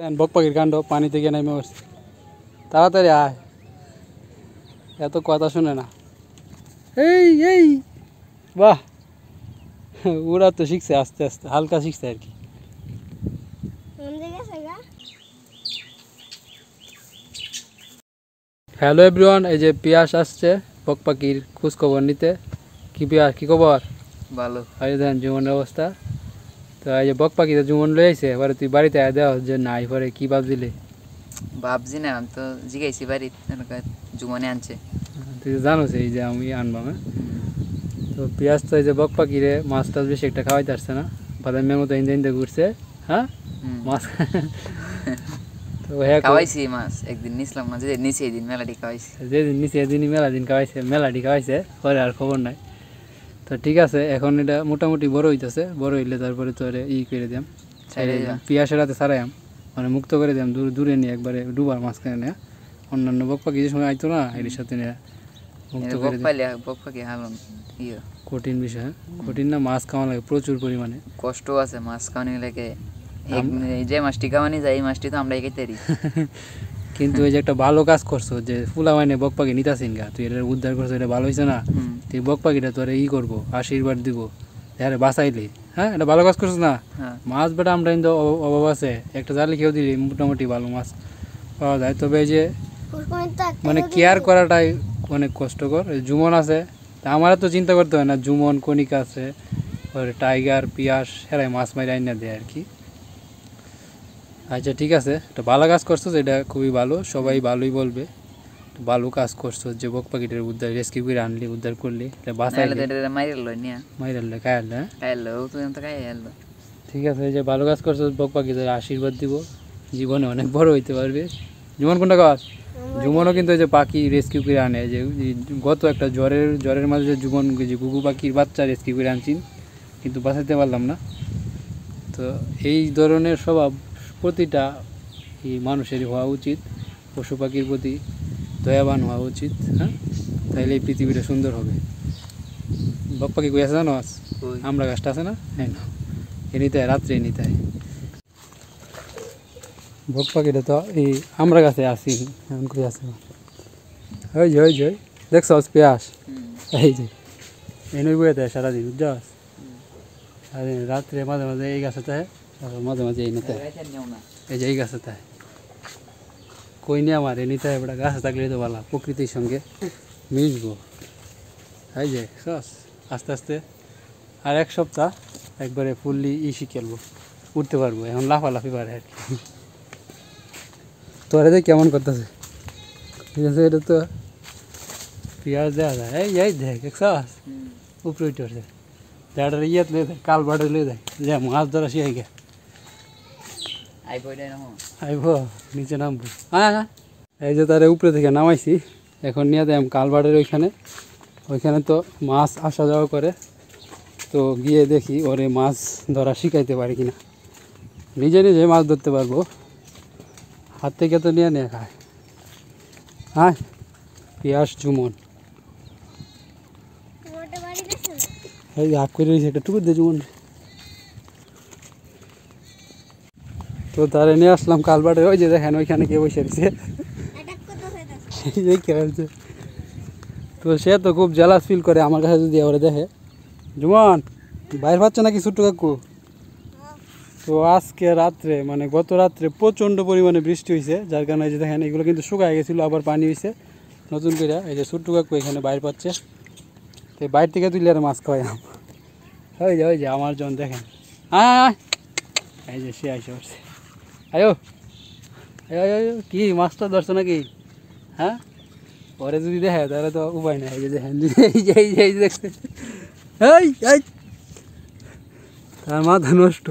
দেন বক পাখির কাণ্ড পানি থেকে নেমে আসছে তাড়াতাড়ি আয় এত কথা শুনে না এই এই বাহ ওরা তো শিখছে আস্তে আস্তে হালকা শিখছে আর কি হ্যালো এভরিওয়ান এই যে পিয়াস আসছে বক পাখির খোঁজ খবর নিতে কি পিয়াস কি খবর ভালো এই দেন জীবনের অবস্থা তো এই বকপাকির জুমন লই আইছে বারে তুই বাড়ি তায়া দে যে নাই পরে কি ভাব দিলে ভাবজি না তো jigaisi bari তনকা জুমনে আনছে আচ্ছা, তুই জানোস এই যে আমি আনবা না হ্যাঁ? তো পিয়াস তো এই যে বকপাকিরে মাছটা বেশি একটা খাওয়াইতে আসছে না বাদাম মেমো তো ইঞ্জিন দে ঘুরছে হ্যাঁ মাছ তো ভয় খাওয়াইছি মাছ একদিন নিছিলাম না যে নেছদিন মেলাডি খাওয়াইছি যে দিন নিছে দিন মেলাডি খাওয়াইছে মেলাডি খাওয়াইছে পরে আর খবর নাই তো ঠিক আছে এখন এটা মোটামুটি বড় হইতেছে বড় হইলে তারপরে তো ই করে দিলাম পিয়াসের হাতে সারাইয়াম মানে মুক্ত করে দিয়াম দূরে দূরে নিয়ে একবারে ডুবার মাঝখানে নিয়ে অন্যান্য বকপা কিছু সময় আইতো না এর সাথে নিয়ে মুক্ত করে ইয়ে। কঠিন বিষয় কঠিন না মাছ খাওয়া লাগে প্রচুর পরিমাণে কষ্ট আছে মাছ খাওয়ানি লাগে যে মাছটি খাওয়ানি যায় এই মাছটি তো আমরা এগিয়ে কিন্তু ওই যে একটা ভালো কাজ করছো যে ফুলা মাইনে বক পাখি নিতাসিন গা তুই এটা উদ্ধার করছো এটা ভালো হয়েছে না তুই বক পাখিটা তোর ই করবো আশীর্বাদ দিব হ্যাঁ বাঁচাইলি হ্যাঁ এটা ভালো কাজ করছো না হ্যাঁ। মাছ বেটা আমরা কিন্তু অভাব আছে একটা জালি খেয়েও দিলি মোটামুটি ভালো মাছ পাওয়া যায় তবে এই যে মানে কেয়ার করাটাই অনেক মানে কষ্টকর জুমন আছে তা আমার তো চিন্তা করতে হয় না জুমন কণিকা আছে টাইগার পিয়াস এরাই মাছ মারি আইনা দেয় আর কি আচ্ছা ঠিক আছে এটা ভালো কাজ করছো এটা খুবই ভালো সবাই ভালোই বলবে ভালো কাজ করছো যে বক পাখিটার উদ্ধার রেস্কিউ করে আনলি উদ্ধার করলি এটা ঠিক আছে যে ভালো কাজ করছো বক পাখিদের আশীর্বাদ দিব জীবনে অনেক বড় হইতে পারবে জীবন কোনটা কাজ জুমনও কিন্তু যে পাখি রেস্কিউ করে আনে যে গত একটা জ্বরের জ্বরের মাঝে যে জুমন যে গুগু পাখির বাচ্চা রেস্কিউ করে আনছি কিন্তু বাঁচাতে পারলাম না তো এই ধরনের স্বভাব প্রতিটা মানুষেরই হওয়া উচিত পশু পাখির প্রতি দয়াবান হওয়া উচিত হ্যাঁ তাহলে এই পৃথিবীটা সুন্দর হবে বক পাখি কই আছে জানো আজ আমরা গাছটা আছে না হ্যাঁ না এ নিতে রাত্রে এনি তাই বক পাখিটা তো এই আমরা গাছে আসি এমন করে আসে ওই যে ওই যে আস পেঁয়াজ এই যে এনে বুয়ে দেয় সারাদিন বুঝছ সারাদিন রাত্রে মাঝে মাঝে এই গাছে আরে মাঝে মাঝে ইনতা যে নেও না যে যাই গাসতা কই না আমারে নিতা এবড়া ঘাস তাকলে তো বালা প্রকৃতির সঙ্গে মিশবো আইজে শ্বাস আস্তে আস্তে আর এক সপ্তাহ একবারে ফুললি ইসি খেলবো উঠতে পারবো এখন লাফালাফি পারে আর তোরে দে কেমন করতাছে ঠিক আছে এ তো পিয়ার জাদা এই দেখ এক শ্বাস ওপরে তোর দে দাঁড়েরিয়েত লইতে কালবাডা লই যাই যা মাছ ধরসি আইকে আইব নিচে নামবো হ্যাঁ হ্যাঁ এই যে তার উপরে থেকে নামাইছি এখন নিয়ে দেয় কালবাড়ের ওইখানে ওইখানে তো মাছ আসা যাওয়া করে তো গিয়ে দেখি ওরে মাছ ধরা শিখাইতে পারি কিনা নিজে নিজে মাছ ধরতে পারবো হাত থেকে তো নিয়ে নিয়ে খায় হ্যাঁ পিয়াস জুমন এই হাফ করে একটা টুকুর দিয়ে জুমন তো তারে নিয়ে আসলাম কালবাটে ওই যে দেখেন ওইখানে কে বসে আছে খেলছে তো সে তো খুব জেলাস ফিল করে আমার কাছে যদি ওরা দেখে জুমন বাইর পাচ্ছে নাকি ছোট্ট কাকু তো আজকে রাত্রে মানে গত রাত্রে প্রচণ্ড পরিমাণে বৃষ্টি হয়েছে যার কারণে এই যে দেখেন এগুলো কিন্তু শুকায় গেছিলো আবার পানি হয়েছে নতুন করে এই যে ছোট্ট কাকু এখানে বাইর পাচ্ছে তো বাইর থেকে তুলে আর মাছ খাওয়াই ওই যে ওই যে আমার জন দেখেন আয় এই যে সে আইসে আয়ো আয়ো আয়ো কি মাছটা ধরছো নাকি হ্যাঁ পরে যদি দেখে তাহলে তো উপায় নাই যে হ্যান্ডি দেখছে তার মাথা নষ্ট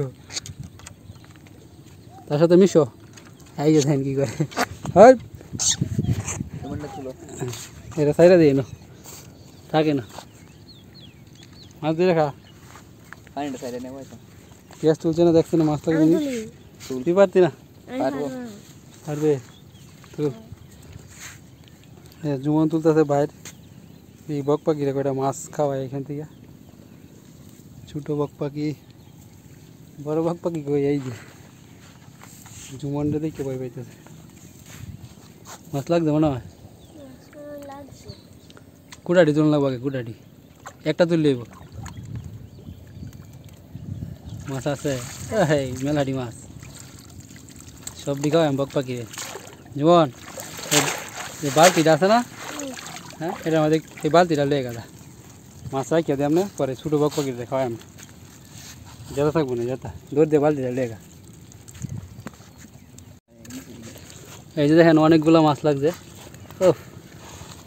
তার সাথে মিশো এই যে হ্যান কি করে হয় এটা সাইরা দিয়ে না থাকে না মাছ দিয়ে রাখা পানিটা নেবো পেঁয়াজ তুলছে না দেখছে না মাছটা তুপি পারদিনা হারবে তো এ জুমন্তলতেতে বাইরে এক বক পাখি রে এটা মাছ खावा এখানতে কি ছোট বক পাখি বড় বক পাখি কই আইজে জুমন্তলতে কি কই বাইতে মাছ লাগ জমা না মাছ লাগে কুড়াড়ি যোন লাগবা কুড়াড়ি একটা তুললি হইবো মাছ আছে এই মেল হাড়ি মাছ Sob dikau yang bok pakai. Juan, ये बाल पीड़ा था ना हाँ एटा मध्य ये बाल पीड़ा लेगा था मासा क्या हमने पर छोटो बक पकड़ रखा है हमने ज़्यादा तक बुने जाता दूर दे बाल पीड़ा लेगा এই যে দেখেন অনেকগুলো মাছ লাগছে ও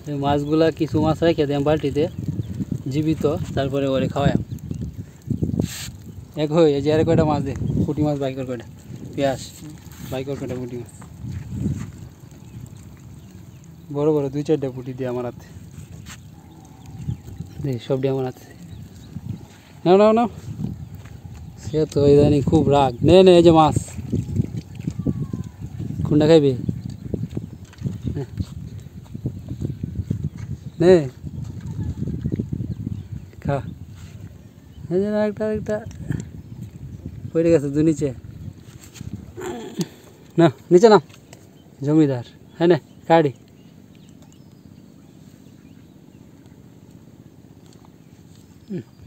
এই মাছগুলা কিছু মাছ রেখে দিলাম বালতিতে জীবিত তারপরে ওরে খাওয়াম এক হয়ে এই যে আর কয়টা মাছ দেখ পুঁটি মাছ বাইকের কয়টা পেঁয়াজ বাইকর কটা পুঁটি বড় বড় দুই চারটা পুঁটি দিয়ে আমার হাতে সব দিয়ে আমার হাতে নাও নাও নাও সে তো ইদানিং খুব রাগ নে নে এই যে মাছ কোনটা খাইবে নে খা এই যে একটা একটা পড়ে গেছে দু নিচে ना नीचे नाम जमींदार है ने गाड़ी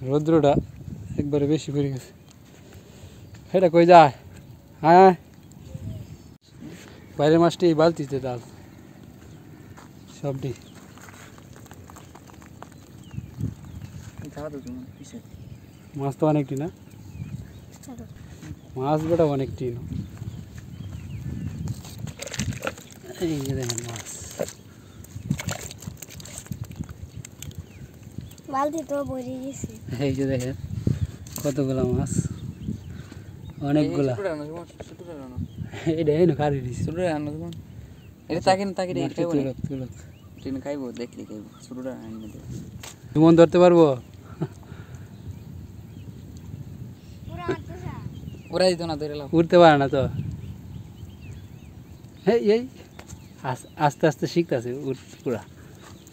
रुद्रोडा एक बार बेसि फिर हेटा कोई जाए हाँ बाहर मसटी बालती थे दाल सब डी मास तो अनेक ना मास बड़ा अनेक टी ना এই যে দেখেন বালতি তো ভরে গেছে এই যে দেখেন কতগুলা মাছ অনেকগুলা এটা এই কারি দিছি ছোটরা আনো তোমার এটা তাকে না তাকে দেখতে খাইবো তুলক তুলক ট্রেন খাইবো দেখলি খাইবো ছোটরা আনি দে জীবন ধরতে পারবো উড়াই দিত না ধরে লাও উড়তে পারে না তো এই এই आस्ते आस्ते शिखता से पूरा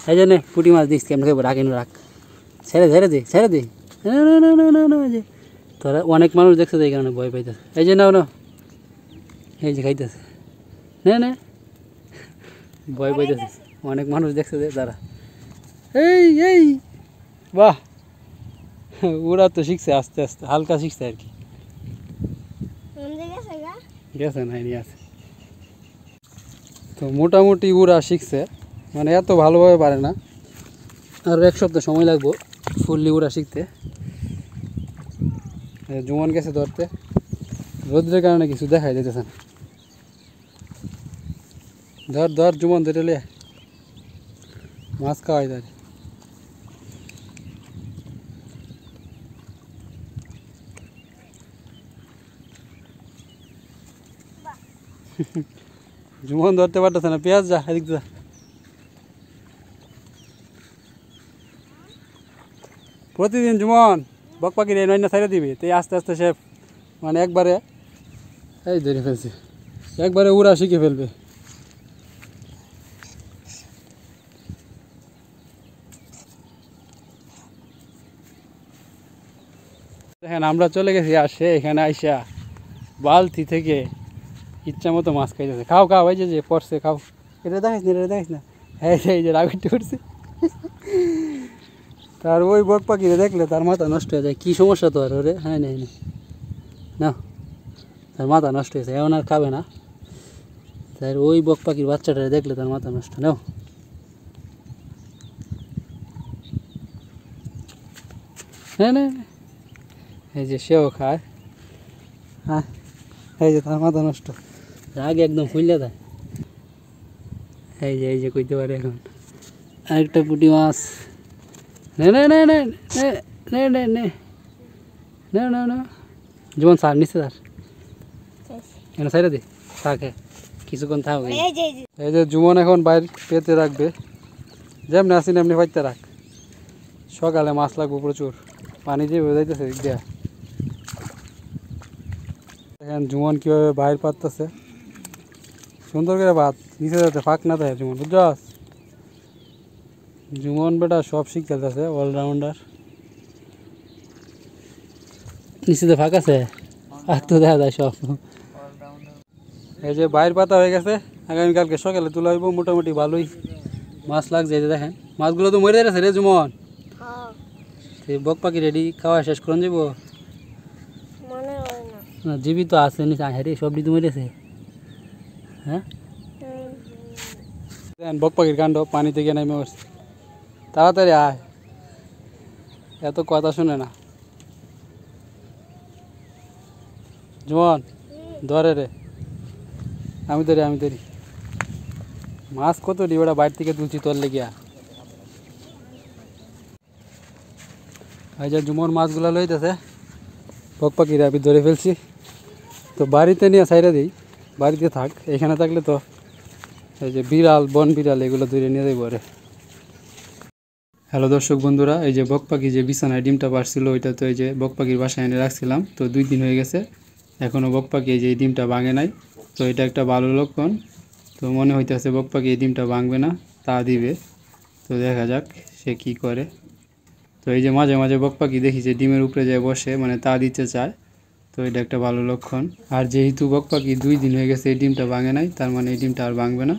है जो पुटी माँ दिस कैमरे राख इन राख झेड़े झेड़े दे झेड़े दे तरह अनेक मानु देखते तो ये भय पाइता है ये नो नजे खाइता से ने ने भय पाइता से अनेक मानु देखते दे तारा ए वाह उड़ा तो शिख से आस्ते आस्ते हल्का शिखते गैस है नहीं आते তো মোটামুটি উড়া শিখছে মানে এত ভালোভাবে পারে না আরও এক সপ্তাহ সময় লাগবো ফুললি উড়া শিখতে জুমন গেছে ধরতে রোদ্রের কারণে কিছু দেখাই দিতেছে না ধর ধর জুমন ধরে লে মাছ খাওয়াই ধর Mm-hmm. জুমন ধরতে পারতেছে না পেঁয়াজ যা এদিক যা প্রতিদিন জুমন বক পাখির এই নয়না ছেড়ে দিবি তাই আস্তে আস্তে সে মানে একবারে এই ধরে ফেলছে একবারে উড়া শিখে ফেলবে দেখেন আমরা চলে গেছি আর সে এখানে আইসা বালতি থেকে ইচ্ছা মতো মাছ খাইতেছে খাও খাও এই যে পড়ছে খাও এটা দেখাইস না এটা দেখাইস না হ্যাঁ এই যে রাগ উঠছে তার ওই বট পাখিরে দেখলে তার মাথা নষ্ট হয়ে যায় কী সমস্যা তো আর ওরে হ্যাঁ নেই না তার মাথা নষ্ট হয়েছে এমন আর খাবে না তার ওই বক পাখির বাচ্চাটা দেখলে তার মাথা নষ্ট নাও হ্যাঁ না এই যে সেও খায় হ্যাঁ এই যে তার মাথা নষ্ট যাকে একদম ফুললে দা এই যে এই যে কই দে আরে এখন আরেকটা কুটিবাস নে নে নে নে নে নে নে নে জীবন স্যার নি স্যার হ্যাঁ সাইরে দি থাকে কিছু ঘন্টা হবে এই যে এই যে জුවන් এখন বাইরে পেতে রাখবে যেমনে আছেন এমনিই পেতে রাখ সকালে মাছ লাগব প্রচুর পানি দিয়ে বই দিতাছে দিয়া দেখেন জුවන් কিভাবে বাইরে পাততাছে সুন্দর করে ভাত নিচে যাতে ফাঁক না থাকে জুমন বুঝছস জুমন বেটা সব শিখতে আছে অলরাউন্ডার নিচেতে ফাঁক আছে আর তো দেখা যায় সব এই যে বাইর পাতা হয়ে গেছে আগামীকালকে সকালে তুলে হইব মোটামুটি ভালোই মাছ লাগছে এই যে দেখেন মাছগুলো তো মরে গেছে রে জুমন হ্যাঁ। বক পাখি রেডি খাওয়া শেষ করুন যাবো জীবিত আছে নিচে হ্যাঁ রে সব দিদি মরেছে হ্যাঁ দেন বক পাখির কাণ্ড পানি থেকে নেমে উঠছে তাড়াতাড়ি আয় এত কথা শুনে না জুমন ধরে রে আমি ধরি আমি ধরি মাছ কত রে ওটা বাইর থেকে তুলছি তোর লেগিয়া এই যে জুমন মাছগুলো লইতেছে বক পাখিরা আমি ধরে ফেলছি তো বাড়িতে নিয়ে সাইডে দিই বাড়িতে থাক এখানে থাকলে তো এই যে বিড়াল বন বিড়াল এগুলো দূরে নিয়ে যাই পরে হ্যালো দর্শক বন্ধুরা এই যে বক পাখি যে বিছানায় ডিমটা পারছিল ওইটা তো এই যে বক পাখির বাসায় এনে রাখছিলাম তো দুই দিন হয়ে গেছে এখনও বক পাখি এই যে ডিমটা ভাঙে নাই তো এটা একটা ভালো লক্ষণ তো মনে আছে বক পাখি এই ডিমটা ভাঙবে না তা দিবে তো দেখা যাক সে কি করে তো এই যে মাঝে মাঝে বক পাখি দেখি যে ডিমের উপরে যায় বসে মানে তা দিতে চায় তো এটা একটা ভালো লক্ষণ আর যেহেতু বক পাখি দুই দিন হয়ে গেছে এই ডিমটা ভাঙে নাই তার মানে এই ডিমটা আর ভাঙবে না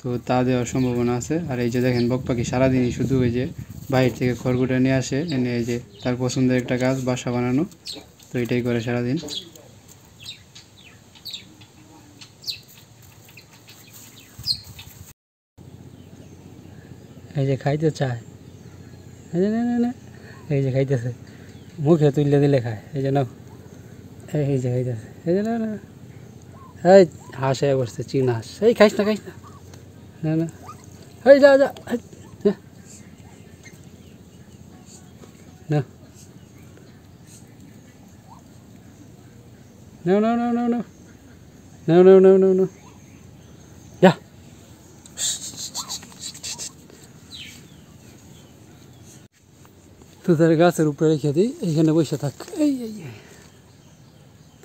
তো তা দেওয়ার সম্ভাবনা আছে আর এই যে দেখেন বক পাখি সারাদিনই শুধু ওই যে বাইরে থেকে খড়গুটা নিয়ে আসে এনে এই যে তার পছন্দের একটা গাছ বাসা বানানো তো এটাই করে সারাদিন এই যে খাইতে চায় এই যে খাইতেছে মুখে তুললে দিলে খায় এই যে নাও এই যে এই যে এই যে না না এই হাঁস হয়ে বসছে চীন হাঁস এই খাইস না খাইস না না না এই যা যা না No, no, no, no, no. No, no, no, no, no. Yeah. তুই গাছের উপরে রেখে দিই এইখানে বসে থাক এই